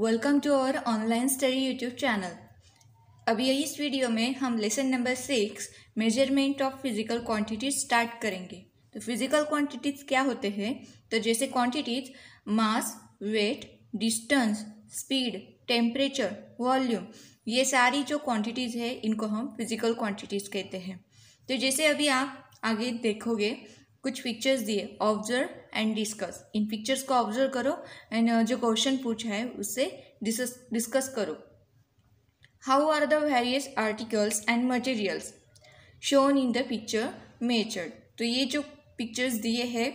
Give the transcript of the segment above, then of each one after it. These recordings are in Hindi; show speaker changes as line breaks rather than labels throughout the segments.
Welcome to our online study YouTube channel अभी इस वीडियो में हम lesson number six measurement of physical quantities start करेंगे तो फिजिकल क्वांटिटीज क्या होते हैं तो जैसे quantities mass weight distance speed temperature volume ये सारी जो क्वांटिटीज़ है इनको हम फिजिकल क्वांटिटीज़ कहते हैं तो जैसे अभी आप आगे देखोगे कुछ पिक्चर्स दिए observe and discuss in pictures को ऑब्जर्व करो एंड जो क्वेश्चन पूछा है उससे डिस्कस करो how are the various articles and materials shown in the picture measured तो ये जो पिक्चर्स दिए हैं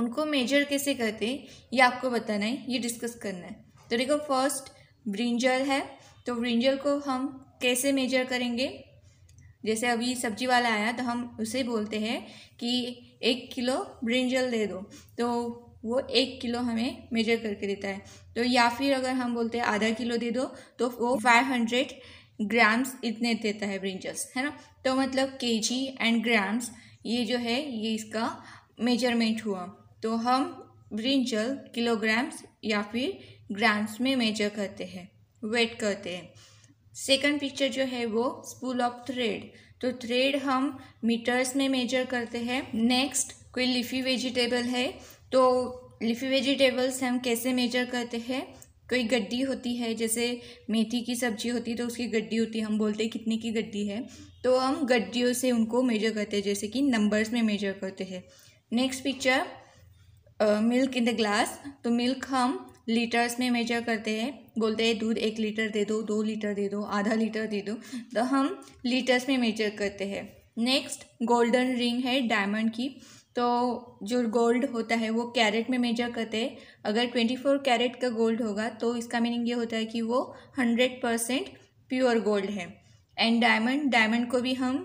उनको मेजर कैसे कहते हैं ये आपको बताना है ये डिस्कस करना है तो देखो फर्स्ट ब्रिंजल है तो ब्रिंजल को हम कैसे मेजर करेंगे जैसे अभी सब्जी वाला आया तो हम उसे बोलते हैं कि एक किलो ब्रिंजल दे दो तो वो एक किलो हमें मेजर करके देता है तो या फिर अगर हम बोलते हैं आधा किलो दे दो तो वो फाइव हंड्रेड ग्राम्स इतने देता है ब्रिंजल्स है ना तो मतलब के जी एंड ग्राम्स ये जो है ये इसका मेजरमेंट हुआ तो हम ब्रिंजल किलोग्राम्स या फिर ग्राम्स में मेजर करते हैं वेट करते हैं सेकंड पिक्चर जो है वो स्पूल ऑफ थ्रेड तो थ्रेड हम मीटर्स में मेजर करते हैं नेक्स्ट कोई लिफी वेजिटेबल है तो लिफी वेजिटेबल्स हम कैसे मेजर करते हैं कोई गड्डी होती है जैसे मेथी की सब्जी होती है तो उसकी गड्डी होती है हम बोलते हैं कितने की गड्डी है तो हम गड्डियों से उनको मेजर करते हैं जैसे कि नंबर्स में मेजर करते हैं next picture milk in the glass तो मिल्क हम लीटर्स में मेजर करते हैं बोलते हैं दूध एक लीटर दे दो दो लीटर दे दो आधा लीटर दे दो तो हम लीटर्स में मेजर करते हैं नेक्स्ट गोल्डन रिंग है डायमंड की तो जो गोल्ड होता है वो कैरेट में मेजर करते हैं अगर ट्वेंटी फोर कैरेट का गोल्ड होगा तो इसका मीनिंग ये होता है कि वो हंड्रेड परसेंट प्योर गोल्ड है एंड डायमंड डायमंड को भी हम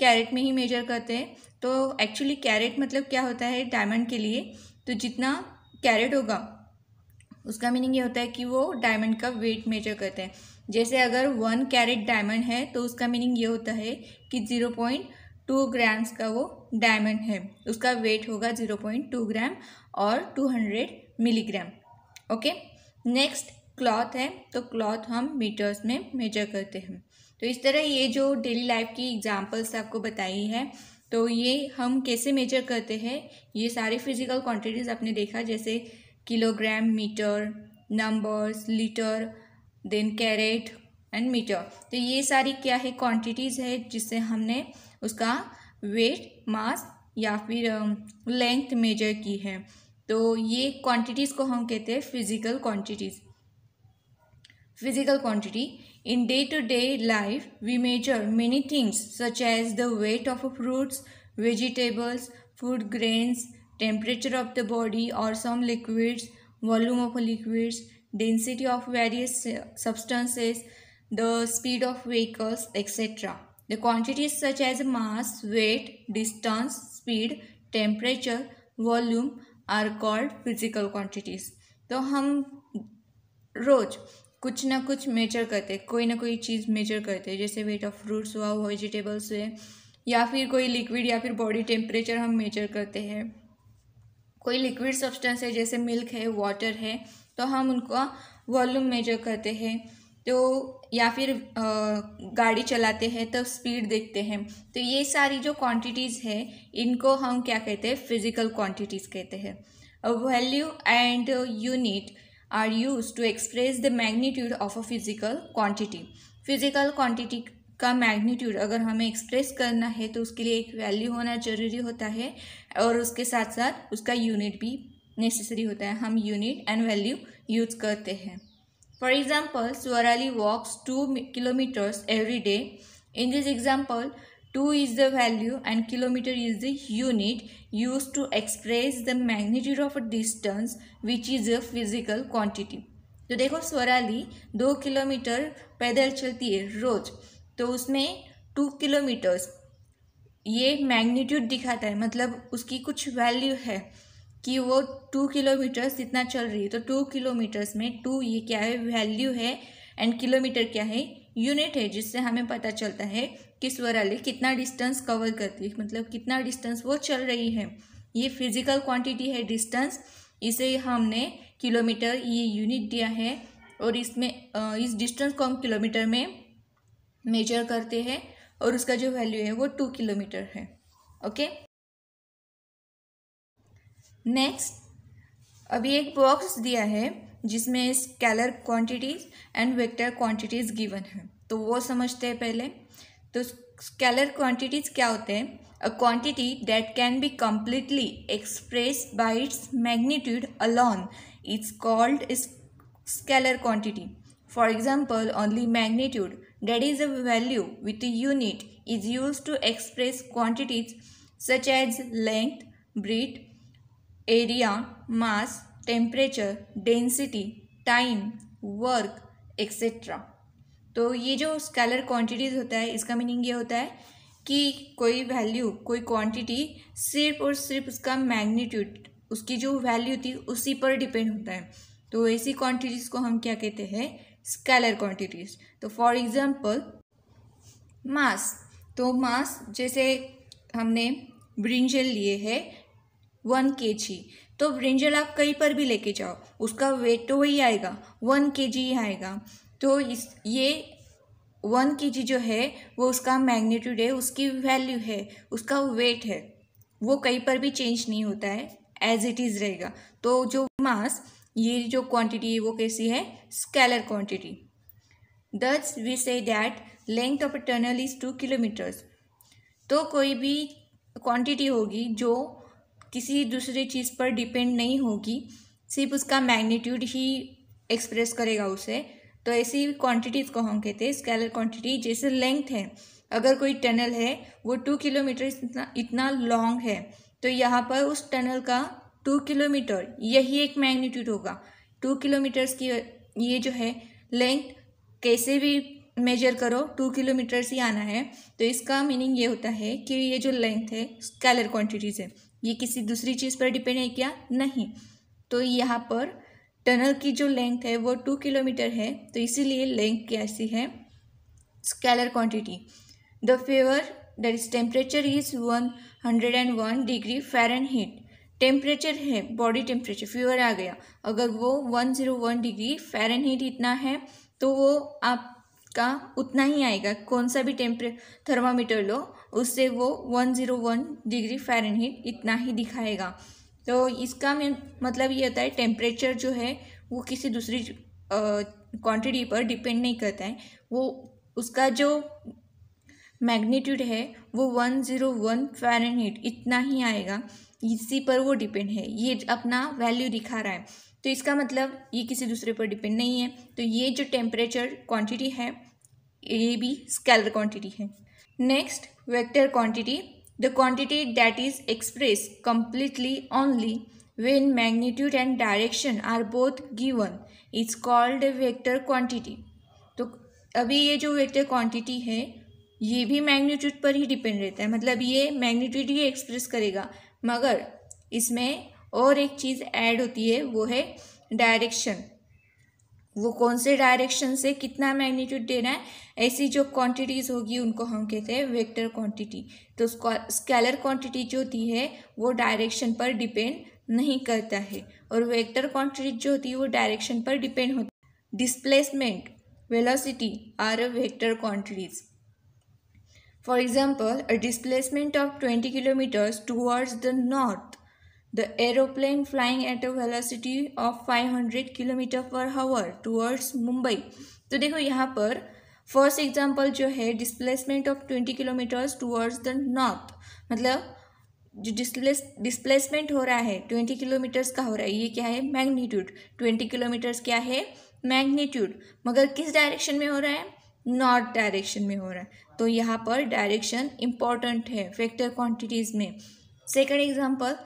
कैरेट में ही मेजर करते हैं तो एक्चुअली कैरेट मतलब क्या होता है डायमंड के लिए तो जितना कैरेट होगा उसका मीनिंग ये होता है कि वो डायमंड का वेट मेजर करते हैं जैसे अगर वन कैरेट डायमंड है तो उसका मीनिंग ये होता है कि ज़ीरो पॉइंट टू ग्राम्स का वो डायमंड है उसका वेट होगा ज़ीरो पॉइंट टू ग्राम और two hundred milligram okay next cloth है तो क्लॉथ हम मीटर्स में मेजर करते हैं तो इस तरह ये जो डेली लाइफ की एग्जाम्पल्स आपको बताई है तो ये हम कैसे मेजर करते हैं ये सारे फिजिकल क्वांटिटीज़ आपने देखा जैसे kilogram metre numbers litre then carat and metre तो ये सारी क्या है क्वांटिटीज़ है जिससे हमने उसका वेट मास या फिर लेंथ मेजर की है तो ये क्वांटिटीज़ को हम कहते हैं physical quantities physical quantity in day to day life we measure many things such as the weight of fruits vegetables food grains temperature of the body or some liquids, volume of liquids, density of various substances, the speed of vehicles, etc. The quantities such as mass, weight, distance, speed, temperature, volume are called physical quantities तो हम रोज़ कुछ ना कुछ मेजर करते कोई ना कोई चीज़ मेजर करते जैसे वेट ऑफ फ्रूट्स हुआ वेजिटेबल्स हुए या फिर कोई लिक्विड या फिर बॉडी टेम्परेचर हम मेजर करते हैं कोई लिक्विड सब्सटेंस है जैसे मिल्क है वाटर है तो हम उनका वॉल्यूम मेजर करते हैं तो या फिर आ, गाड़ी चलाते हैं तो स्पीड देखते हैं तो ये सारी जो क्वांटिटीज़ है इनको हम क्या कहते हैं फिजिकल क्वांटिटीज़ कहते हैं value and unit are use to express the magnitude of a physical quantity physical quantity का मैग्नीट्यूड अगर हमें एक्सप्रेस करना है तो उसके लिए एक वैल्यू होना जरूरी होता है और उसके साथ साथ उसका यूनिट भी नेसेसरी होता है हम यूनिट एंड वैल्यू यूज करते हैं for example Swarali walks two kilometres every day in this example two is the value and kilometre is the unit use to express the magnitude of a distance which is a physical quantity तो देखो स्वराली दो किलोमीटर पैदल चलती है रोज तो उसमें टू किलोमीटर्स ये मैग्नीट्यूड दिखाता है मतलब उसकी कुछ वैल्यू है कि वो टू किलोमीटर्स इतना चल रही है तो टू किलोमीटर्स में टू ये क्या है वैल्यू है एंड किलोमीटर क्या है यूनिट है जिससे हमें पता चलता है कि स्वराली कितना डिस्टेंस कवर करती है मतलब कितना डिस्टेंस वो चल रही है ये फिजिकल क्वांटिटी है डिस्टेंस इसे हमने किलोमीटर ये यूनिट दिया है और इसमें इस डिस्टेंस को हम किलोमीटर में मेजर करते हैं और उसका जो वैल्यू है वो टू किलोमीटर है ओके नेक्स्ट अभी एक बॉक्स दिया है जिसमें scalar quantities and vector quantities given है तो वो समझते हैं पहले तो स्केलर क्वांटिटीज क्या होते हैं a quantity that can be completely express by its magnitude alone it's called scalar quantity for example only magnitude that is a value with a unit is used to express quantities such as length, breadth, area, mass, temperature, density, time, work, etc. तो ये जो स्केलर क्वांटिटीज़ होता है इसका मीनिंग ये होता है कि कोई वैल्यू कोई क्वांटिटी सिर्फ और सिर्फ उसका मैग्नीट्यूड उसकी जो वैल्यू थी उसी पर डिपेंड होता है तो ऐसी क्वांटिटीज़ को हम क्या कहते हैं स्केलर क्वांटिटीज तो फॉर एग्जांपल मास तो मास जैसे हमने ब्रिंजल लिए है वन के जी तो ब्रिंजल आप कहीं पर भी लेके जाओ उसका वेट तो वही आएगा वन के जी ही आएगा तो इस ये वन के जी जो है वो उसका मैग्नीट्यूड है उसकी वैल्यू है उसका वेट है वो कहीं पर भी चेंज नहीं होता है एज इट इज़ रहेगा तो जो मास ये जो क्वांटिटी है वो कैसी है scalar quantity thus we say that length of a tunnel is two kilometres तो कोई भी क्वांटिटी होगी जो किसी दूसरी चीज़ पर डिपेंड नहीं होगी सिर्फ उसका मैग्नीट्यूड ही एक्सप्रेस करेगा उसे तो ऐसी क्वांटिटीज़ को हम कहते हैं स्केलर क्वांटिटी जैसे लेंथ है अगर कोई टनल है वो टू किलोमीटर इतना इतना लॉन्ग है तो यहाँ पर उस टनल का टू किलोमीटर यही एक मैग्नीट्यूड होगा टू किलोमीटर्स की ये जो है लेंथ कैसे भी मेजर करो टू किलोमीटर्स ही आना है तो इसका मीनिंग ये होता है कि ये जो लेंथ है स्केलर क्वांटिटीज़ है ये किसी दूसरी चीज़ पर डिपेंड है क्या नहीं तो यहाँ पर टनल की जो लेंथ है वो टू किलोमीटर है तो इसीलिए लेंथ कैसी है scalar quantity the fever that is temperature is one hundred and one degree heat temperature है बॉडी टेम्परेचर फीवर आ गया अगर वो one zero one degree Fahrenheit इतना है तो वो आपका उतना ही आएगा कौन सा भी टेम्परे थर्मामीटर लो उससे वो one zero one degree Fahrenheit इतना ही दिखाएगा तो इसका में मतलब ये होता है टेम्परेचर जो है वो किसी दूसरी क्वांटिटी पर डिपेंड नहीं करता है वो उसका जो मैग्नीट्यूड है वो वन ज़ीरो वन फेरनहीट इतना ही आएगा इसी पर वो डिपेंड है ये अपना वैल्यू दिखा रहा है तो इसका मतलब ये किसी दूसरे पर डिपेंड नहीं है तो ये जो टेम्परेचर क्वांटिटी है ये भी स्केलर क्वांटिटी है next vector quantity the quantity that is express completely only when magnitude and direction are both given it's called vector quantity तो अभी ये जो वेक्टर क्वांटिटी है ये भी मैग्नीट्यूड पर ही डिपेंड रहता है मतलब ये मैग्नीट्यूड ही एक्सप्रेस करेगा मगर इसमें और एक चीज़ ऐड होती है वो है डायरेक्शन वो कौन से डायरेक्शन से कितना मैग्नीट्यूड देना है ऐसी जो क्वांटिटीज होगी उनको हम कहते हैं वेक्टर क्वांटिटी तो स्केलर क्वांटिटी जो होती है वो डायरेक्शन पर डिपेंड नहीं करता है और वेक्टर क्वांटिटी जो होती है वो डायरेक्शन पर डिपेंड होती है displacement velocity are vector quantities For example, a displacement of 20 kilometers towards the north, the aeroplane flying at a velocity of 500 km per hour towards Mumbai. तो देखो यहाँ पर फर्स्ट एग्जाम्पल जो है displacement of twenty kilometres towards the north मतलब जो डिस्प्लेस डिस्प्लेसमेंट हो रहा है ट्वेंटी किलोमीटर्स का हो रहा है ये क्या है मैग्नीट्यूड ट्वेंटी किलोमीटर्स क्या है मैग्नीट्यूड मगर किस डायरेक्शन में हो रहा है नॉर्थ डायरेक्शन में हो रहा है तो यहाँ पर डायरेक्शन इम्पॉर्टेंट है फैक्टर क्वांटिटीज़ में second example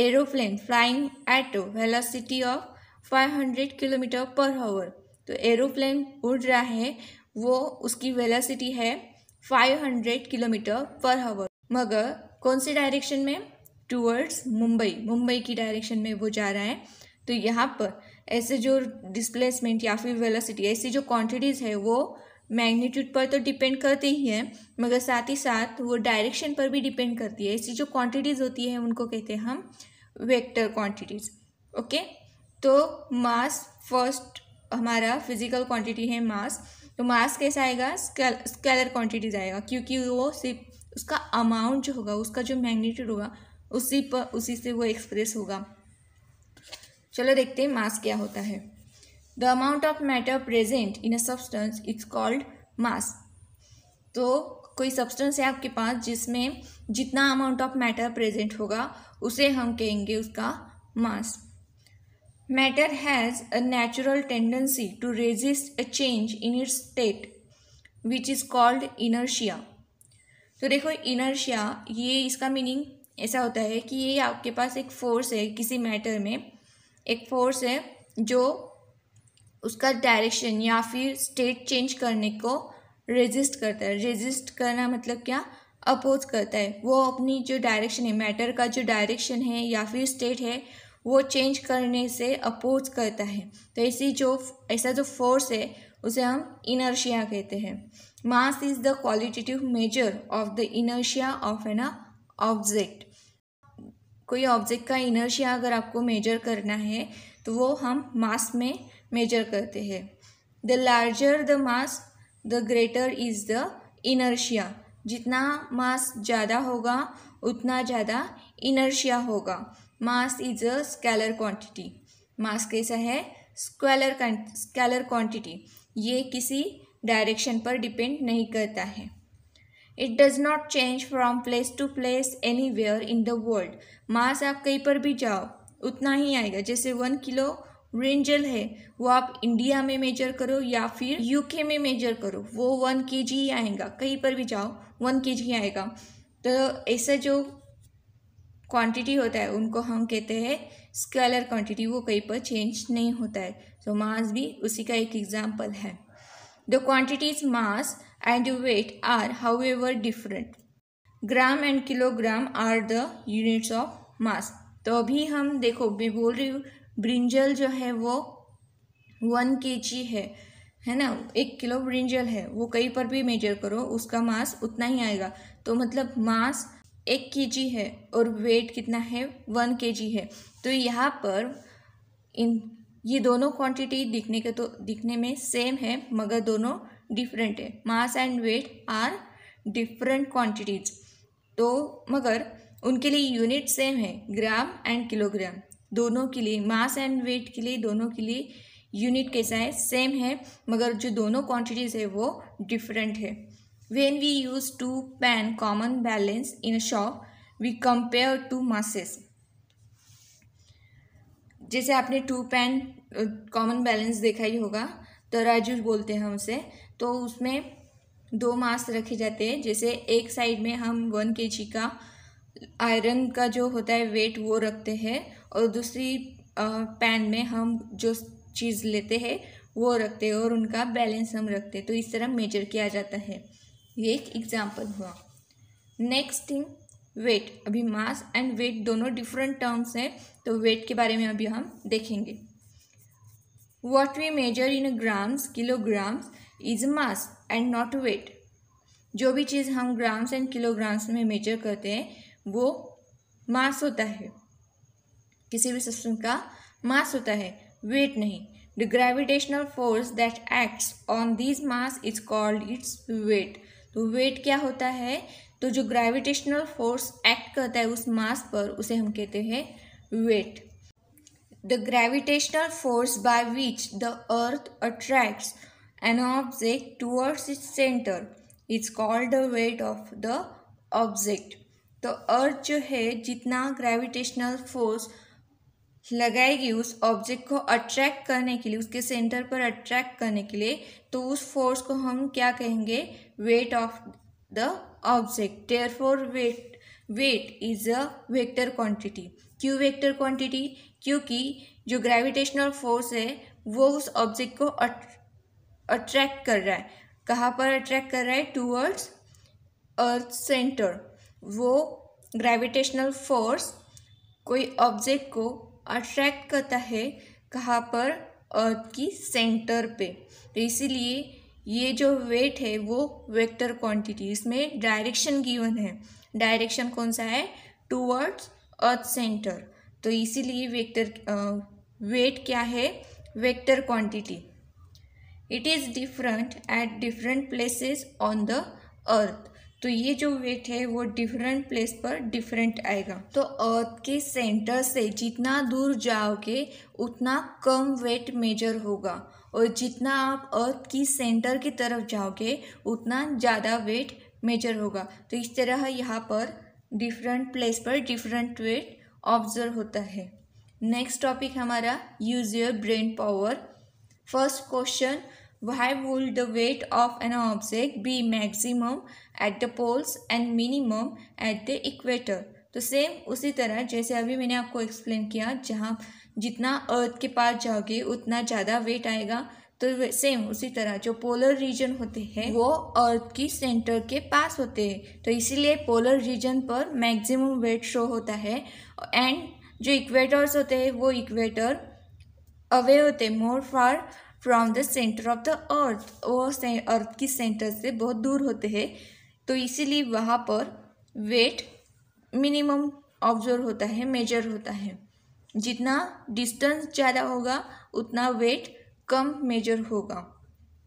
aeroplane flying at velocity of 500 kilometre per hour तो एरोप्लेन उड़ रहा है वो उसकी वेलोसिटी है 500 किलोमीटर पर हावर मगर कौन से डायरेक्शन में टूवर्ड्स मुंबई मुंबई की डायरेक्शन में वो जा रहा है तो यहाँ पर ऐसे जो डिस्प्लेसमेंट या फिर वेलोसिटी ऐसी जो क्वांटिटीज़ है वो मैग्नीट्यूड पर तो डिपेंड करते ही है मगर साथ ही साथ वो डायरेक्शन पर भी डिपेंड करती है इसकी जो क्वांटिटीज़ होती है उनको कहते हैं हम वेक्टर क्वांटिटीज़ ओके तो मास फर्स्ट हमारा फिजिकल क्वांटिटी है मास तो मास कैसा आएगा स्केलर क्वांटिटीज आएगा क्योंकि वो सिर्फ उसका अमाउंट जो होगा उसका जो मैग्नीट्यूड होगा उसी पर उसी से वो एक्सप्रेस होगा चलो देखते हैं मास क्या होता है the amount of matter present in a substance is called mass तो कोई सब्सटेंस है आपके पास जिसमें जितना अमाउंट ऑफ मैटर प्रेजेंट होगा उसे हम कहेंगे उसका mass matter has a natural tendency to resist a change in its state which is called inertia तो देखो इनर्शिया ये इसका मीनिंग ऐसा होता है कि ये आपके पास एक फोर्स है किसी मैटर में एक फोर्स है जो उसका डायरेक्शन या फिर स्टेट चेंज करने को रेजिस्ट करता है रेजिस्ट करना मतलब क्या अपोज करता है वो अपनी जो डायरेक्शन है मैटर का जो डायरेक्शन है या फिर स्टेट है वो चेंज करने से अपोज करता है तो ऐसी जो ऐसा जो फोर्स है उसे हम इनर्शिया कहते हैं mass is the qualitative measure of the inertia of an object कोई ऑब्जेक्ट का इनर्शिया अगर आपको मेजर करना है तो वो हम मास में मेजर करते हैं the larger the mass the greater is the inertia जितना मास ज़्यादा होगा उतना ज़्यादा इनर्शिया होगा mass is a scalar quantity mass कैसा है स्क्वेलर स्केलर क्वांटिटी ये किसी डायरेक्शन पर डिपेंड नहीं करता है it does not change from place to place anywhere in the world mass आप कहीं पर भी जाओ उतना ही आएगा जैसे वन किलो रेंजल है वो आप इंडिया में मेजर करो या फिर यूके में मेजर करो वो वन के जी ही आएगा कहीं पर भी जाओ वन के जी आएगा तो ऐसा जो क्वांटिटी होता है उनको हम कहते हैं स्केलर क्वांटिटी वो कहीं पर चेंज नहीं होता है तो मास भी उसी का एक एग्जाम्पल है the quantities mass and weight are however different gram and kilogram are the units of mass तो अभी हम देखो मैं बोल रही हूँ ब्रिंजल जो है वो वन के जी है है ना एक किलो ब्रिंजल है वो कहीं पर भी मेजर करो उसका मास उतना ही आएगा तो मतलब मास एक के जी है और वेट कितना है वन के जी है तो यहाँ पर इन ये दोनों क्वांटिटी दिखने के तो दिखने में सेम है मगर दोनों डिफरेंट है mass and weight are different quantities तो मगर उनके लिए यूनिट सेम है ग्राम एंड किलोग्राम दोनों के लिए मास एंड वेट के लिए दोनों के लिए यूनिट कैसा है सेम है मगर जो दोनों क्वांटिटीज़ है वो डिफरेंट है when we use two pan common balance in shop we compare two masses जैसे आपने टू पैन कॉमन बैलेंस देखा ही होगा तो राजू बोलते हैं उसे तो उसमें दो मास रखे जाते हैं जैसे एक साइड में हम वन के जी का आयरन का जो होता है वेट वो रखते हैं और दूसरी पैन में हम जो चीज़ लेते हैं वो रखते हैं और उनका बैलेंस हम रखते हैं तो इस तरह मेजर किया जाता है ये एक एग्जाम्पल हुआ नेक्स्ट थिंग वेट अभी मास एंड वेट दोनों डिफरेंट टर्म्स हैं तो वेट के बारे में अभी हम देखेंगे what we measure in grams kilograms is mass and not weight जो भी चीज़ हम ग्राम्स एंड किलोग्राम्स में मेजर करते हैं वो मास होता है किसी भी सिस्टम का मास होता है वेट नहीं the gravitational force that acts on this mass is called its weight तो वेट क्या होता है तो जो ग्रेविटेशनल फोर्स एक्ट करता है उस मास पर उसे हम कहते हैं weight the gravitational force by which the earth attracts an object towards its centre it's called the weight of the object तो अर्थ जो है जितना ग्रेविटेशनल फोर्स लगाएगी उस ऑब्जेक्ट को अट्रैक्ट करने के लिए उसके सेंटर पर अट्रैक्ट करने के लिए तो उस फोर्स को हम क्या कहेंगे weight of the object therefore weight weight is a vector quantity क्यों वेक्टर क्वांटिटी क्योंकि जो ग्रेविटेशनल फोर्स है वो उस ऑब्जेक्ट को अट्रैक्ट कर रहा है कहाँ पर अट्रैक्ट कर रहा है टूवर्ड्स अर्थ सेंटर वो ग्रेविटेशनल फोर्स कोई ऑब्जेक्ट को अट्रैक्ट करता है कहाँ पर अर्थ की सेंटर पे तो इसीलिए ये जो वेट है वो वेक्टर क्वांटिटी इसमें डायरेक्शन गिवन है डायरेक्शन कौन सा है टूवर्ड्स अर्थ सेंटर तो इसीलिए वेक्टर वेट क्या है vector quantity it is different at different places on the earth तो ये जो वेट है वो डिफरेंट प्लेस पर डिफरेंट आएगा तो अर्थ के सेंटर से जितना दूर जाओगे उतना कम वेट मेजर होगा और जितना आप अर्थ की सेंटर की तरफ जाओगे उतना ज़्यादा वेट मेजर होगा तो इस तरह यहाँ पर डिफरेंट प्लेस पर डिफरेंट वेट ऑब्जर्व होता है नेक्स्ट टॉपिक हमारा use your brain power first question Why would the weight of an object be maximum at the poles and minimum at the equator? तो सेम उसी तरह जैसे अभी मैंने आपको एक्सप्लेन किया जहाँ जितना अर्थ के पास जाओगे उतना ज़्यादा वेट आएगा तो सेम उसी तरह जो पोलर रीजन होते हैं वो अर्थ की सेंटर के पास होते हैं तो इसीलिए पोलर रीजन पर मैक्सिमम वेट शो होता है एंड जो इक्वेटर्स होते हैं वो इक्वेटर अवे होते more far from the centre of the earth वो अर्थ की सेंटर से बहुत दूर होते हैं तो इसीलिए वहाँ पर वेट मिनिमम ऑब्जर्व होता है मेजर होता है जितना डिस्टेंस ज़्यादा होगा उतना वेट कम मेजर होगा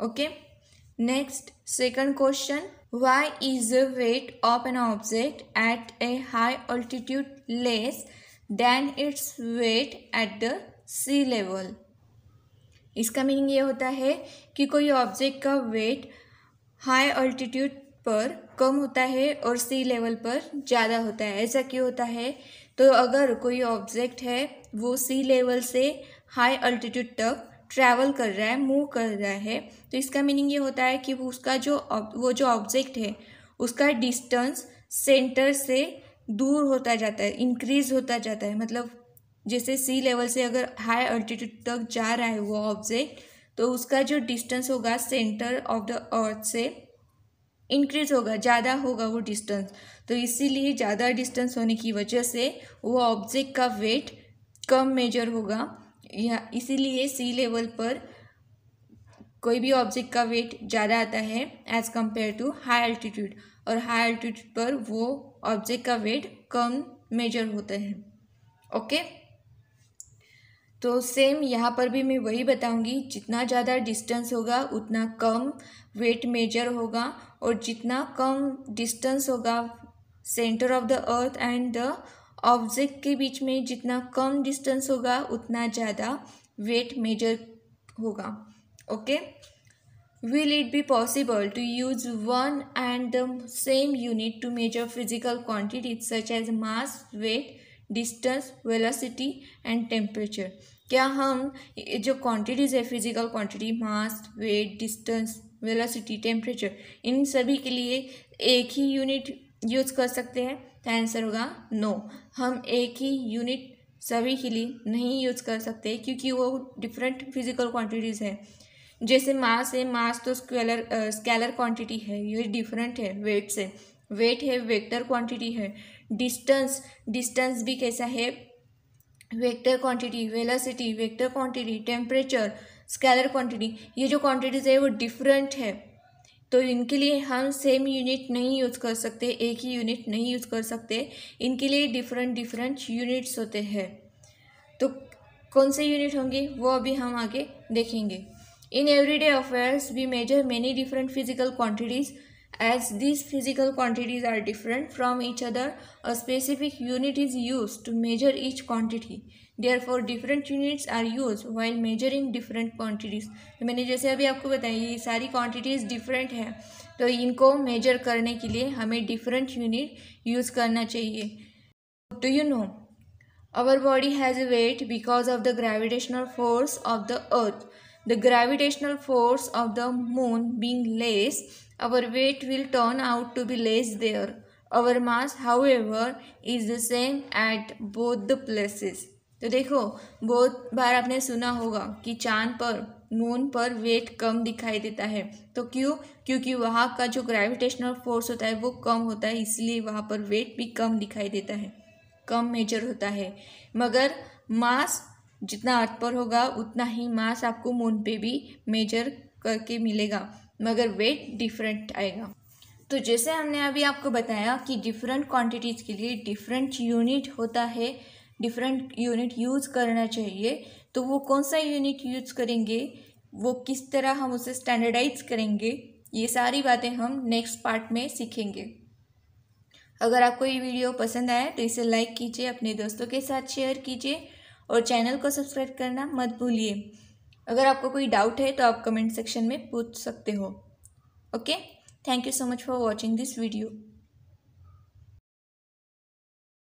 okay next second question why is the weight of an object at a high altitude less than its weight at the sea level इसका मीनिंग ये होता है कि कोई ऑब्जेक्ट का वेट हाई अल्टीट्यूड पर कम होता है और सी लेवल पर ज़्यादा होता है ऐसा क्यों होता है तो अगर कोई ऑब्जेक्ट है वो सी लेवल से हाई अल्टीट्यूड तक ट्रैवल कर रहा है मूव कर रहा है तो इसका मीनिंग ये होता है कि उसका जो वो जो ऑब्जेक्ट है उसका डिस्टेंस सेंटर से दूर होता जाता है इंक्रीज होता जाता है मतलब जैसे सी लेवल से अगर हाई अल्टीट्यूड तक जा रहा है वो ऑब्जेक्ट तो उसका जो डिस्टेंस होगा सेंटर ऑफ द अर्थ से इंक्रीज होगा ज़्यादा होगा वो डिस्टेंस तो इसीलिए ज़्यादा डिस्टेंस होने की वजह से वो ऑब्जेक्ट का वेट कम मेजर होगा या इसीलिए सी लेवल पर कोई भी ऑब्जेक्ट का वेट ज़्यादा आता है as compare to high altitude और हाई अल्टीट्यूड पर वो ऑब्जेक्ट का वेट कम मेजर होता है ओके okay? तो सेम यहाँ पर भी मैं वही बताऊँगी जितना ज़्यादा डिस्टेंस होगा उतना कम वेट मेजर होगा और जितना कम डिस्टेंस होगा centre of the earth and the object के बीच में जितना कम डिस्टेंस होगा उतना ज़्यादा वेट मेजर होगा okay will it be possible to use one and the same unit to measure physical quantities such as mass weight distance velocity and temperature क्या हम जो क्वांटिटीज़ है physical quantity mass weight distance velocity temperature इन सभी के लिए एक ही यूनिट यूज कर सकते हैं तो आंसर होगा नो हम एक ही यूनिट सभी के लिए नहीं यूज कर सकते क्योंकि वो डिफरेंट फिजिकल क्वांटिटीज़ है जैसे मास है मास तो स्क्वेलर स्केलर क्वांटिटी है ये डिफरेंट है वेट से वेट है वेक्टर क्वांटिटी है डिस्टेंस डिस्टेंस भी कैसा है vector quantity velocity vector quantity temperature scalar quantity ये जो क्वांटिटीज़ है वो डिफरेंट है तो इनके लिए हम सेम यूनिट नहीं यूज़ कर सकते एक ही यूनिट नहीं यूज़ कर सकते इनके लिए डिफरेंट डिफरेंट यूनिट्स होते हैं तो कौन से यूनिट होंगे वो अभी हम आगे देखेंगे in everyday affairs we measure many different physical quantities As these physical quantities are different from each other, a specific unit is used to measure each quantity. Therefore, different units are used while measuring different quantities. तो मैंने जैसे अभी आपको बताया ये सारी quantities different हैं तो इनको measure करने के लिए हमें different unit use करना चाहिए Do you know? Our body has a weight because of the gravitational force of the earth. the gravitational force of the moon being less, our weight will turn out to be less there. Our mass, however, is the same at both the places. तो देखो बहुत बार आपने सुना होगा कि चांद पर मून पर वेट कम दिखाई देता है तो क्यों क्योंकि वहाँ का जो ग्रेविटेशनल फोर्स होता है वो कम होता है इसलिए वहाँ पर वेट भी कम दिखाई देता है कम मेजर होता है मगर मास जितना अर्थ पर होगा उतना ही मास आपको मून पे भी मेजर करके मिलेगा मगर वेट डिफरेंट आएगा तो जैसे हमने अभी आपको बताया कि डिफरेंट क्वांटिटीज़ के लिए डिफरेंट यूनिट होता है डिफरेंट यूनिट यूज़ करना चाहिए तो वो कौन सा यूनिट यूज करेंगे वो किस तरह हम उसे स्टैंडर्डाइज करेंगे ये सारी बातें हम नेक्स्ट पार्ट में सीखेंगे अगर आपको ये वीडियो पसंद आया तो इसे लाइक कीजिए अपने दोस्तों के साथ शेयर कीजिए और चैनल को सब्सक्राइब करना मत भूलिए अगर आपको कोई डाउट है तो आप कमेंट सेक्शन में पूछ सकते हो okay thank you so much for watching this video